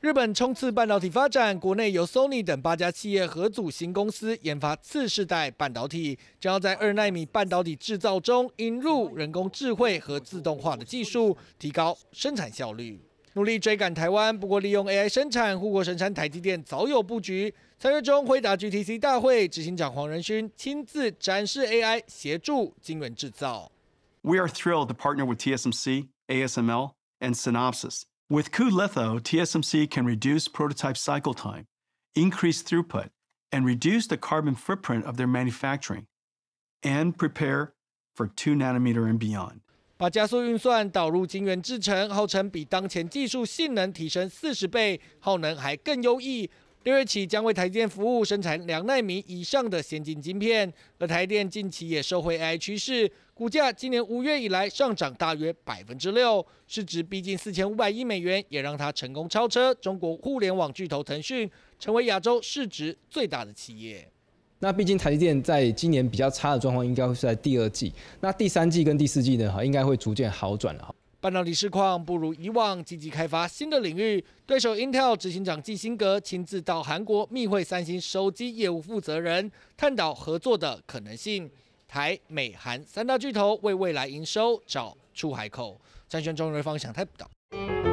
日本冲刺半导体发展，国内由 Sony 等八家企业合组新公司研发次世代半导体，将要在二奈米半导体制造中引入人工智慧和自动化的技术，提高生产效率，努力追赶台湾。不过，利用 AI 生产，护国神山台积电早有布局。三月中，回答 GTC 大会执行长黄仁勋亲自展示 AI 协助晶圆制造。We are thrilled to partner with TSMC, ASML, and Synopsys. With Litho, TSMC can reduce prototype cycle time, increase throughput, and reduce the carbon footprint of their manufacturing, and prepare for 2 nanometer and beyond. 把加速运算导入晶圆制程，号称比当前技术性能提升四十倍，耗能还更优异。六月起将为台积电服务生产两纳米以上的先进晶片，而台电近期也收回 AI 趋势，股价今年五月以来上涨大约百分之六，市值逼近四千五百亿美元，也让它成功超车中国互联网巨头腾讯，成为亚洲市值最大的企业。那毕竟台积电在今年比较差的状况应该会是在第二季，那第三季跟第四季呢？哈，应该会逐渐好转了。哈。半导体市况不如以往，积极开发新的领域。对手 Intel 执行长基辛格亲自到韩国密会三星手机业务负责人，探讨合作的可能性。台美韩三大巨头为未来营收找出海口。张轩中瑞方想太多。